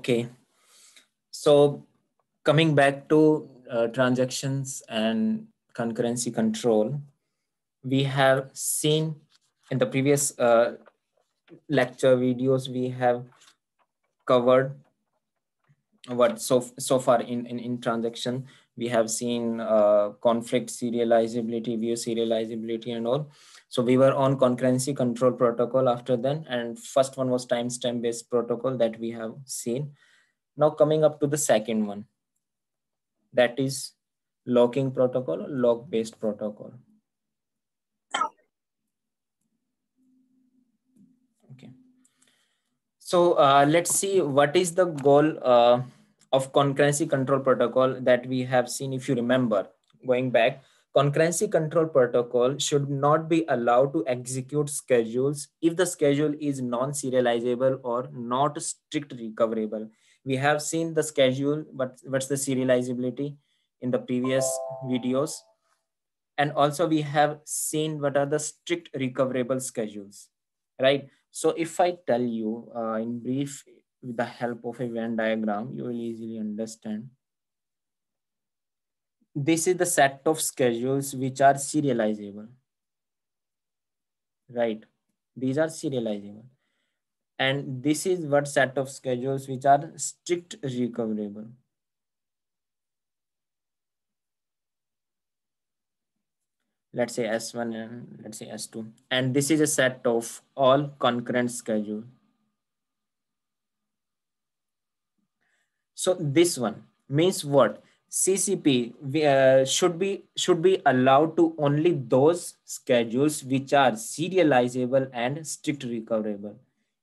Okay. So coming back to uh, transactions and concurrency control, we have seen in the previous uh, lecture videos, we have covered what so, so far in, in, in transaction, we have seen uh, conflict serializability, view serializability and all. So we were on concurrency control protocol after then. And first one was timestamp based protocol that we have seen. Now coming up to the second one, that is locking protocol, log based protocol. Okay. So uh, let's see what is the goal uh, of concurrency control protocol that we have seen, if you remember, going back concurrency control protocol should not be allowed to execute schedules if the schedule is non-serializable or not strict recoverable. We have seen the schedule, but what's the serializability in the previous videos. And also we have seen what are the strict recoverable schedules, right? So if I tell you uh, in brief, with the help of a Venn diagram, you will easily understand this is the set of schedules which are serializable right these are serializable and this is what set of schedules which are strict recoverable let's say s1 and let's say s2 and this is a set of all concurrent schedule so this one means what CCP uh, should be should be allowed to only those schedules which are serializable and strict recoverable.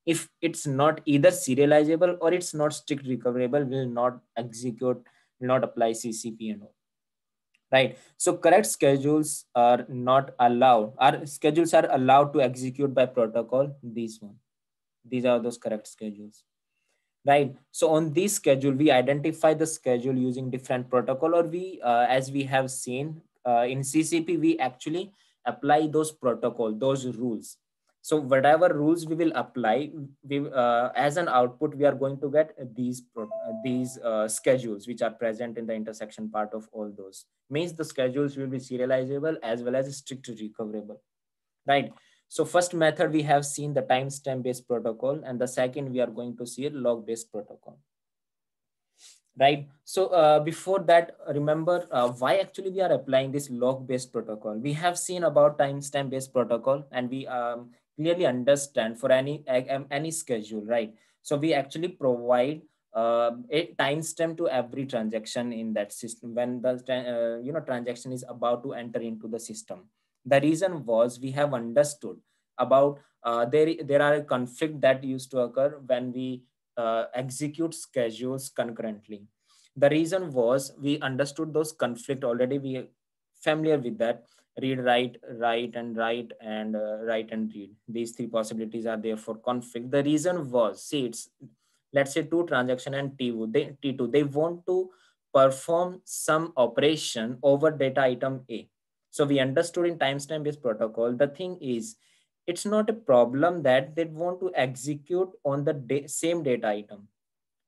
If it's not either serializable or it's not strict recoverable, will not execute, will not apply CCP and all. Right. So correct schedules are not allowed. Our schedules are allowed to execute by protocol. These one. These are those correct schedules right? So on this schedule, we identify the schedule using different protocol or we, uh, as we have seen uh, in CCP, we actually apply those protocol, those rules. So whatever rules we will apply, we, uh, as an output, we are going to get these, these uh, schedules which are present in the intersection part of all those. Means the schedules will be serializable as well as strict recoverable, right? So first method, we have seen the timestamp based protocol. And the second, we are going to see a log based protocol. Right. So uh, before that, remember uh, why actually we are applying this log based protocol. We have seen about timestamp based protocol and we um, clearly understand for any, um, any schedule, right? So we actually provide uh, a timestamp to every transaction in that system when the uh, you know transaction is about to enter into the system the reason was we have understood about uh, there, there are a conflict that used to occur when we uh, execute schedules concurrently. The reason was we understood those conflict already. We familiar with that. Read, write, write, and write, and uh, write and read. These three possibilities are there for conflict. The reason was, see, it's let's say two transaction and T2. They, T2, they want to perform some operation over data item A. So we understood in timestamp based protocol, the thing is, it's not a problem that they want to execute on the same data item.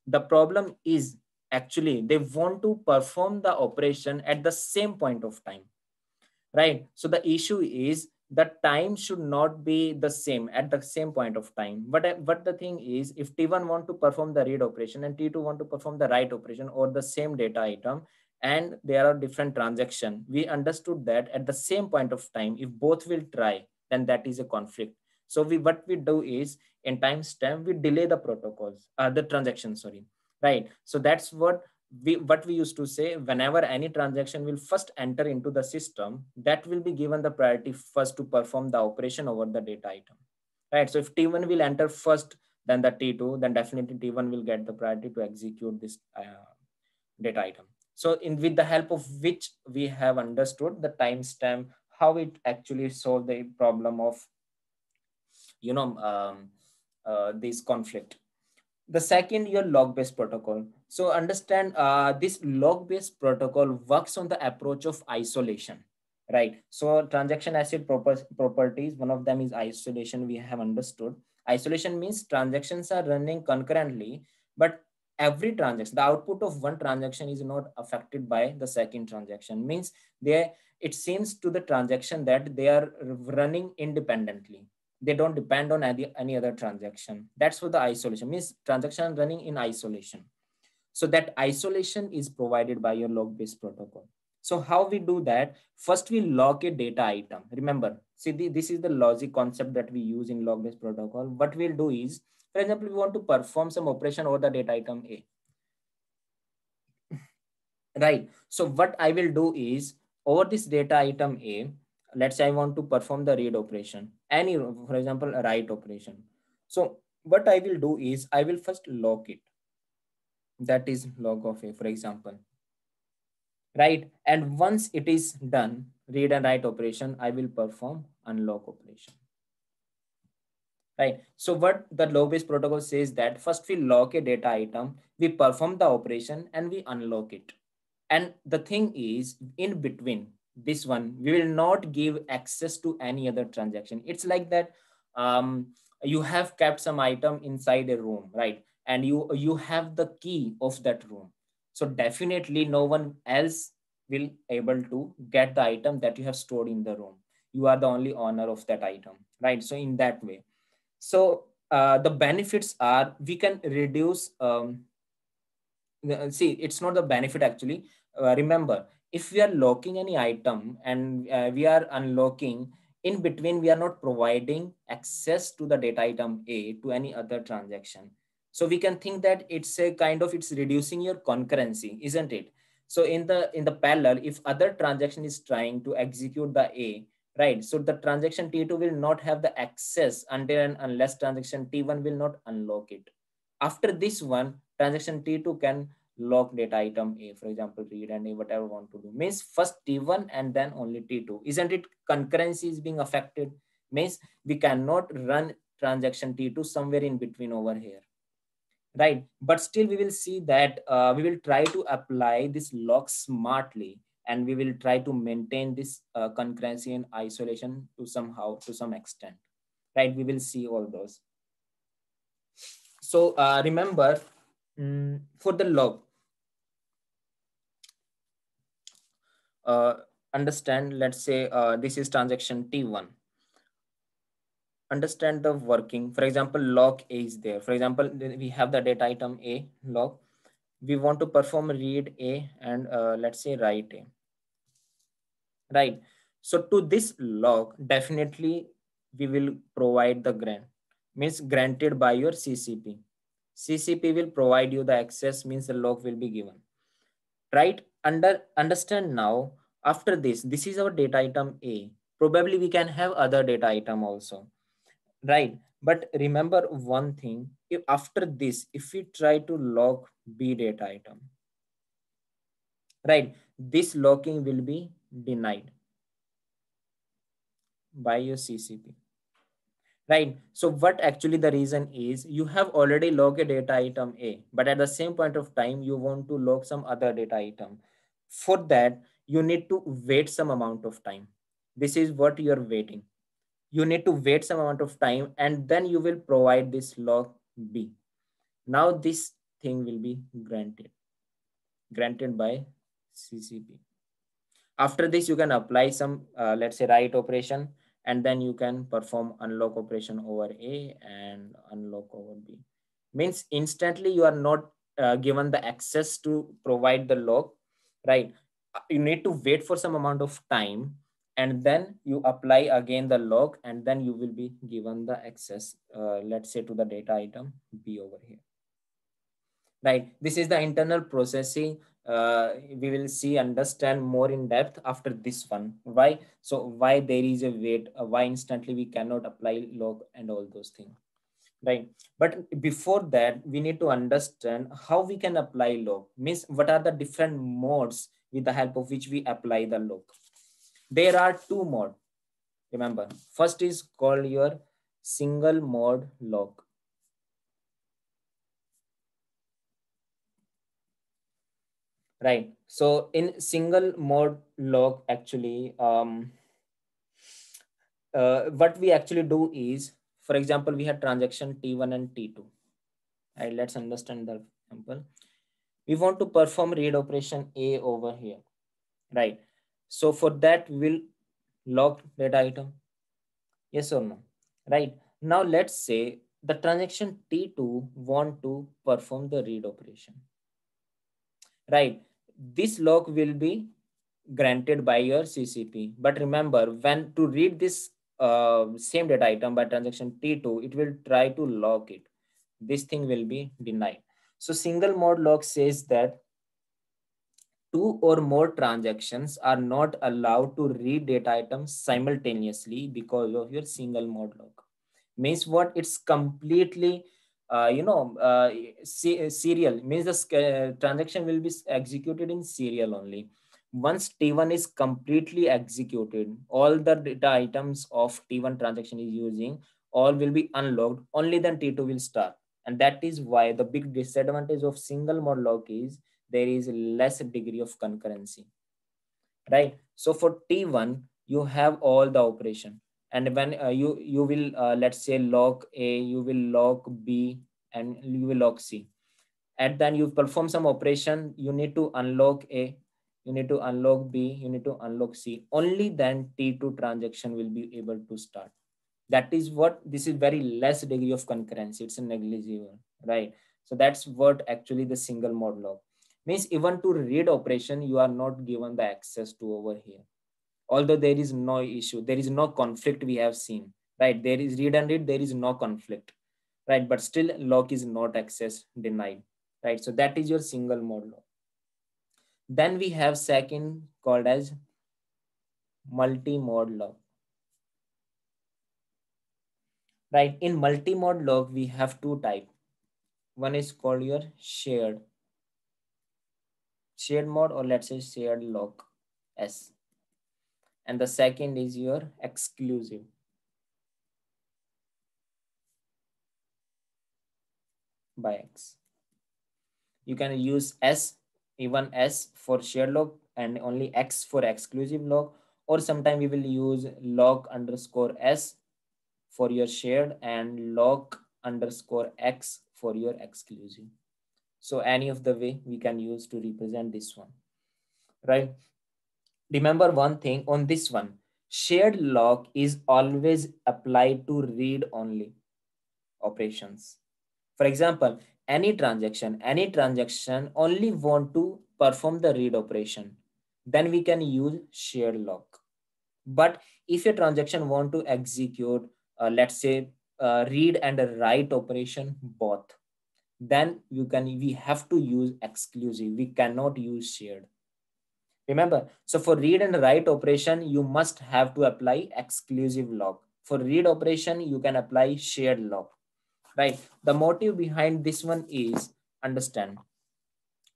The problem is actually they want to perform the operation at the same point of time, right? So the issue is the time should not be the same at the same point of time. But, but the thing is, if T1 want to perform the read operation and T2 want to perform the write operation or the same data item, and there are different transaction. We understood that at the same point of time, if both will try, then that is a conflict. So we what we do is in timestamp we delay the protocols, uh, the transaction. Sorry, right. So that's what we what we used to say. Whenever any transaction will first enter into the system, that will be given the priority first to perform the operation over the data item, right? So if T1 will enter first, then the T2, then definitely T1 will get the priority to execute this uh, data item. So in with the help of which we have understood the timestamp, how it actually solved the problem of, you know, um, uh, this conflict. The second, your log-based protocol. So understand uh, this log-based protocol works on the approach of isolation, right? So transaction acid properties, one of them is isolation we have understood. Isolation means transactions are running concurrently, but every transaction the output of one transaction is not affected by the second transaction means they it seems to the transaction that they are running independently they don't depend on any, any other transaction that's what the isolation means transaction running in isolation so that isolation is provided by your log based protocol so how we do that first we lock a data item remember see the, this is the logic concept that we use in log based protocol what we'll do is for example, we want to perform some operation over the data item A. Right. So what I will do is over this data item A, let's say I want to perform the read operation, any, for example, a write operation. So what I will do is I will first log it. That is log of A, for example. Right. And once it is done, read and write operation, I will perform unlock operation right? So what the log-based protocol says that first we lock a data item, we perform the operation and we unlock it. And the thing is in between this one, we will not give access to any other transaction. It's like that um, you have kept some item inside a room, right? And you, you have the key of that room. So definitely no one else will able to get the item that you have stored in the room. You are the only owner of that item, right? So in that way, so uh, the benefits are we can reduce, um, see, it's not the benefit actually. Uh, remember, if we are locking any item and uh, we are unlocking, in between, we are not providing access to the data item A to any other transaction. So we can think that it's a kind of, it's reducing your concurrency, isn't it? So in the in the parallel, if other transaction is trying to execute the A, right? So the transaction T2 will not have the access until and unless transaction T1 will not unlock it. After this one, transaction T2 can lock data item A, for example, read and A, whatever want to do. Means first T1 and then only T2. Isn't it concurrency is being affected? Means we cannot run transaction T2 somewhere in between over here, right? But still we will see that uh, we will try to apply this lock smartly and we will try to maintain this uh, concurrency and isolation to somehow to some extent right we will see all those so uh, remember mm, for the log uh, understand let's say uh, this is transaction t1 understand the working for example log a is there for example we have the data item a log we want to perform read a and uh, let's say write a right? So to this log, definitely we will provide the grant, means granted by your CCP. CCP will provide you the access, means the log will be given, right? Under Understand now, after this, this is our data item A. Probably we can have other data item also, right? But remember one thing, if after this, if we try to log B data item, right, this logging will be denied by your CCP. Right. So what actually the reason is you have already logged a data item A, but at the same point of time, you want to log some other data item. For that, you need to wait some amount of time. This is what you're waiting. You need to wait some amount of time and then you will provide this log B. Now this thing will be granted, granted by CCP. After this, you can apply some, uh, let's say write operation, and then you can perform unlock operation over A and unlock over B. Means instantly you are not uh, given the access to provide the log, right? Uh, you need to wait for some amount of time and then you apply again the log and then you will be given the access, uh, let's say to the data item B over here right this is the internal processing uh, we will see understand more in depth after this one why so why there is a wait uh, why instantly we cannot apply log and all those things right but before that we need to understand how we can apply log means what are the different modes with the help of which we apply the log there are two mode remember first is called your single mode log right so in single mode log actually um, uh, what we actually do is for example we had transaction t1 and t2 right let's understand the example we want to perform read operation a over here right so for that we will log data item yes or no right now let's say the transaction t2 want to perform the read operation right this lock will be granted by your CCP. But remember, when to read this uh, same data item by transaction T2, it will try to lock it. This thing will be denied. So single mode lock says that two or more transactions are not allowed to read data items simultaneously because of your single mode lock. Means what? It's completely uh, you know, uh, uh serial means the uh, transaction will be executed in serial only. Once T1 is completely executed, all the data items of T1 transaction is using, all will be unlocked. Only then T2 will start. And that is why the big disadvantage of single mode lock is there is less degree of concurrency, right? So for T1, you have all the operation and when uh, you you will uh, let's say log a you will log b and you will log c and then you perform some operation you need to unlock a you need to unlock b you need to unlock c only then t2 transaction will be able to start that is what this is very less degree of concurrency it's negligible right so that's what actually the single mode log means even to read operation you are not given the access to over here although there is no issue there is no conflict we have seen right there is read and read there is no conflict right but still lock is not access denied right so that is your single mode lock then we have second called as multi-mode lock right in multi-mode lock we have two type one is called your shared shared mode or let's say shared lock s and the second is your exclusive. by x. You can use s, even s for shared log and only x for exclusive log or sometimes we will use log underscore s for your shared and log underscore x for your exclusive. So any of the way we can use to represent this one, right? remember one thing on this one shared lock is always applied to read only operations for example any transaction any transaction only want to perform the read operation then we can use shared lock but if a transaction want to execute uh, let's say uh, read and write operation both then you can we have to use exclusive we cannot use shared Remember, so for read and write operation, you must have to apply exclusive log. For read operation, you can apply shared log, right? The motive behind this one is understand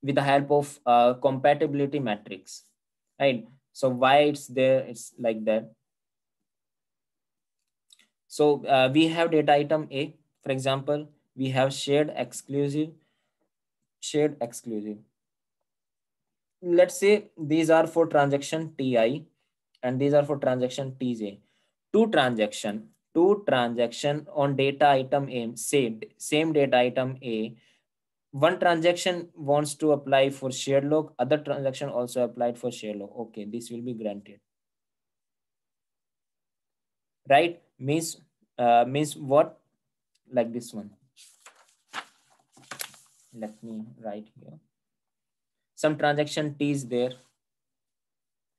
with the help of uh, compatibility matrix, right? So why it's there, it's like that. So uh, we have data item A, for example, we have shared exclusive, shared exclusive let's say these are for transaction ti and these are for transaction tj two transaction two transaction on data item a same same data item a one transaction wants to apply for shared log other transaction also applied for shared log okay this will be granted right means uh, means what like this one let me write here some transaction T is there,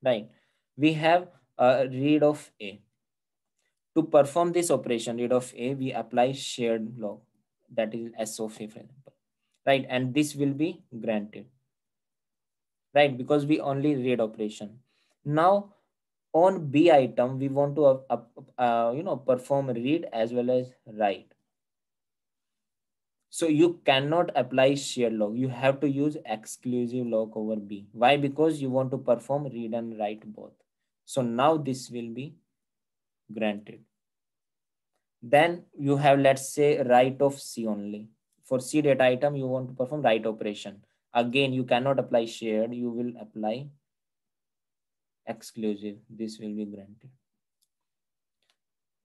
right? We have a read of A. To perform this operation, read of A, we apply shared log, that is S of A, for example, right? And this will be granted, right? Because we only read operation. Now, on B item, we want to, uh, uh, you know, perform read as well as write. So you cannot apply shared log. You have to use exclusive log over B. Why? Because you want to perform read and write both. So now this will be granted. Then you have, let's say, write of C only. For C data item, you want to perform write operation. Again, you cannot apply shared. You will apply exclusive. This will be granted.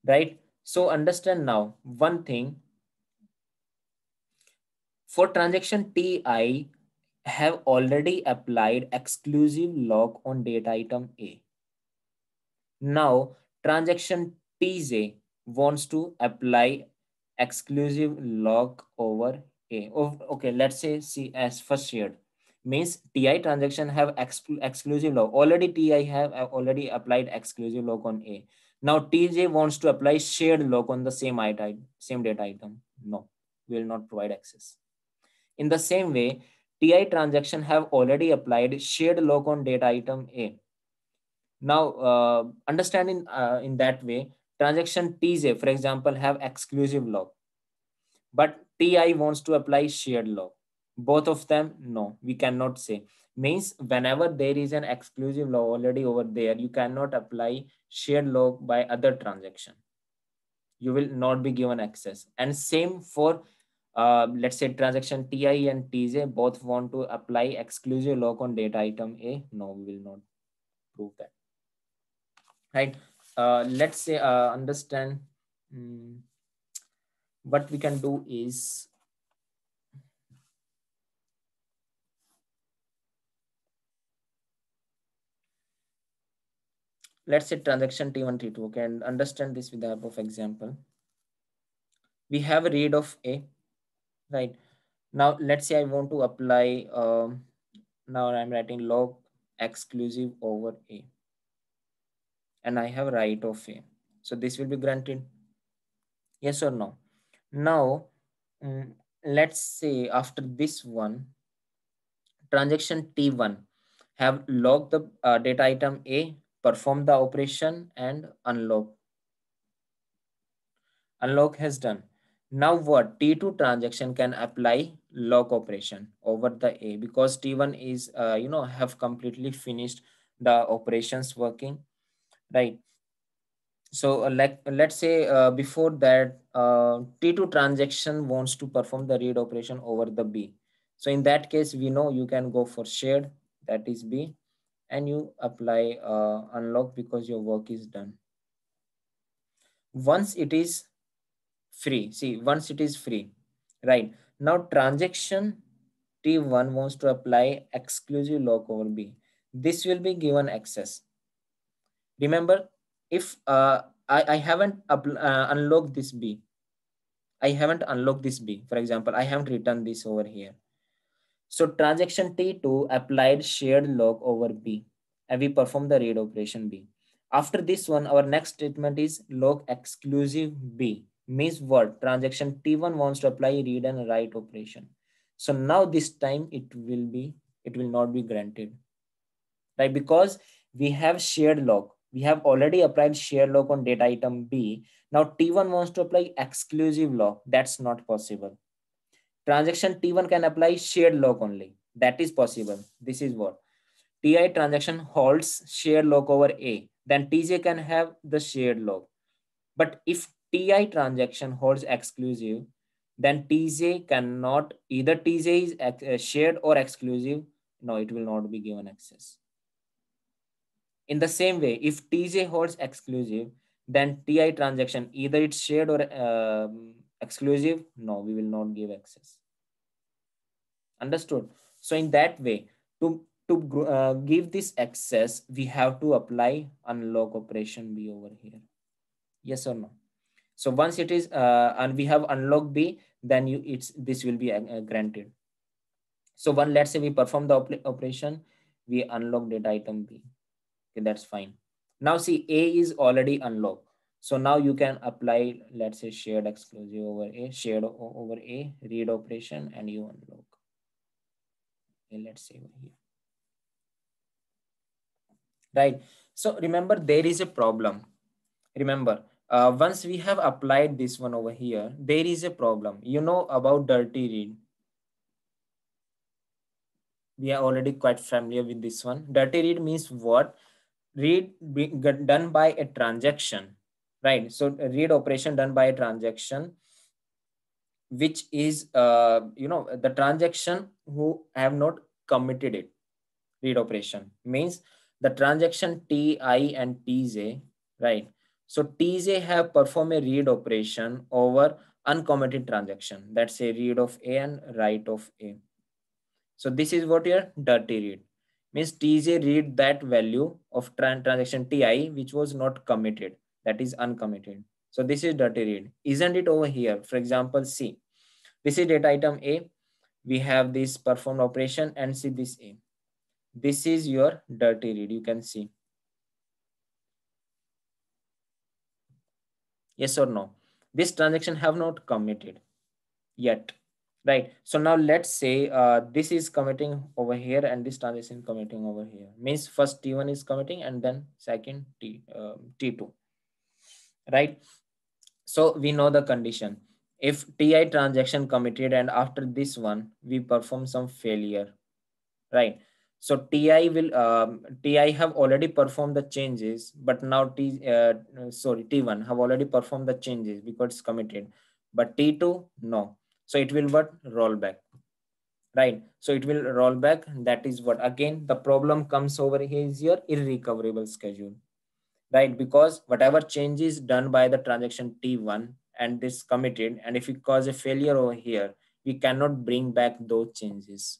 Right? So understand now one thing for transaction TI, have already applied exclusive lock on data item A. Now, transaction TJ wants to apply exclusive lock over A. Oh, okay, let's say C as first shared means TI transaction have exclusive lock. Already TI have already applied exclusive lock on A. Now TJ wants to apply shared lock on the same item, same data item. No, we will not provide access. In the same way, TI transaction have already applied shared lock on data item A. Now, uh, understanding uh, in that way, transaction TJ, for example, have exclusive lock, but TI wants to apply shared lock. Both of them, no, we cannot say. Means whenever there is an exclusive lock already over there, you cannot apply shared lock by other transaction. You will not be given access. And same for uh, let's say transaction TI and TJ both want to apply exclusive lock on data item A. No, we will not prove that. Right. Uh, let's say uh, understand um, what we can do is let's say transaction T1, T2, okay, and understand this with the help of example. We have a read of A, right? Now, let's say I want to apply, um, now I'm writing log exclusive over A and I have right of A. So this will be granted. Yes or no? Now, um, let's say after this one, transaction T1 have logged the uh, data item A, perform the operation and unlock. Unlock has done. Now what T2 transaction can apply lock operation over the A because T1 is, uh, you know, have completely finished the operations working, right? So uh, like, let's say uh, before that uh, T2 transaction wants to perform the read operation over the B. So in that case, we know you can go for shared, that is B, and you apply uh, unlock because your work is done. Once it is free. See, once it is free, right? Now transaction T1 wants to apply exclusive lock over B. This will be given access. Remember, if uh, I, I haven't uh, unlocked this B, I haven't unlocked this B. For example, I haven't written this over here. So transaction T2 applied shared lock over B and we perform the read operation B. After this one, our next statement is log exclusive B means what transaction T1 wants to apply read and write operation. So now this time it will be, it will not be granted, right? Because we have shared lock. We have already applied shared lock on data item B. Now T1 wants to apply exclusive lock. That's not possible. Transaction T1 can apply shared lock only. That is possible. This is what TI transaction holds shared lock over A. Then TJ can have the shared lock. But if TI transaction holds exclusive, then TJ cannot, either TJ is uh, shared or exclusive, no, it will not be given access. In the same way, if TJ holds exclusive, then TI transaction, either it's shared or um, exclusive, no, we will not give access. Understood? So in that way, to, to uh, give this access, we have to apply unlock operation B over here. Yes or no? So once it is, uh, and we have unlocked B, then you it's this will be uh, uh granted. So one, let's say we perform the op operation, we unlock data item B. Okay, that's fine. Now see, A is already unlocked. So now you can apply, let's say shared exclusive over A, shared over A, read operation, and you unlock. Okay, let's say over here. Right. So remember, there is a problem. Remember, uh, once we have applied this one over here, there is a problem. You know about dirty read. We are already quite familiar with this one. Dirty read means what? Read done by a transaction, right? So read operation done by a transaction, which is, uh, you know, the transaction who have not committed it. Read operation means the transaction Ti and Tj, right? So TJ have performed a read operation over uncommitted transaction. That's a read of A and write of A. So this is what your dirty read means TJ read that value of tran transaction TI, which was not committed, that is uncommitted. So this is dirty read. Isn't it over here? For example, C, this is data item A. We have this performed operation and see this A. This is your dirty read, you can see. yes or no this transaction have not committed yet right so now let's say uh, this is committing over here and this transaction committing over here means first t1 is committing and then second t uh, um, t2 right so we know the condition if ti transaction committed and after this one we perform some failure right so TI will um, TI have already performed the changes, but now T uh, sorry T1 have already performed the changes because it's committed, but T2 no. So it will what roll back, right? So it will roll back. That is what again the problem comes over here is your irrecoverable schedule, right? Because whatever changes done by the transaction T1 and this committed, and if it cause a failure over here, we cannot bring back those changes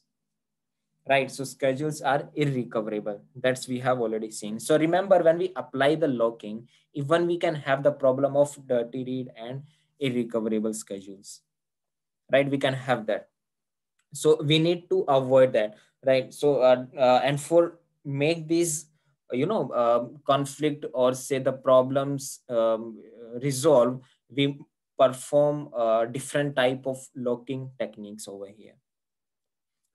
right? So schedules are irrecoverable. That's we have already seen. So remember when we apply the locking, even we can have the problem of dirty read and irrecoverable schedules, right? We can have that. So we need to avoid that, right? So, uh, uh, and for make these, you know, uh, conflict or say the problems um, resolve, we perform uh, different type of locking techniques over here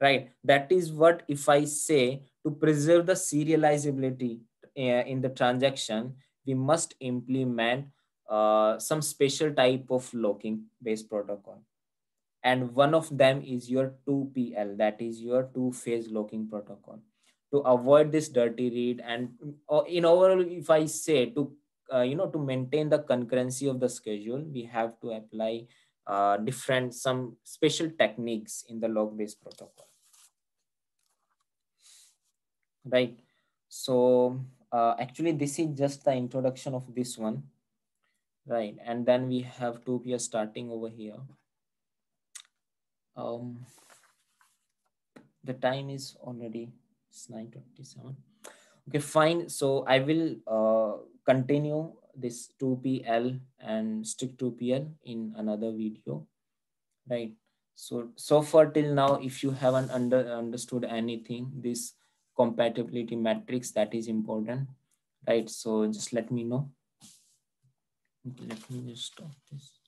right? That is what if I say to preserve the serializability uh, in the transaction, we must implement uh, some special type of locking based protocol. And one of them is your 2PL, that is your two phase locking protocol. To avoid this dirty read and in overall, if I say to, uh, you know, to maintain the concurrency of the schedule, we have to apply uh, different, some special techniques in the log-based protocol. Right. So uh, actually, this is just the introduction of this one. Right. And then we have two peers starting over here. Um, the time is already it's 9.27. Okay, fine. So I will uh, continue this 2PL and strict 2PL in another video, right? So, so far till now, if you haven't under, understood anything, this compatibility matrix that is important, right? So just let me know. Okay, let me just stop this.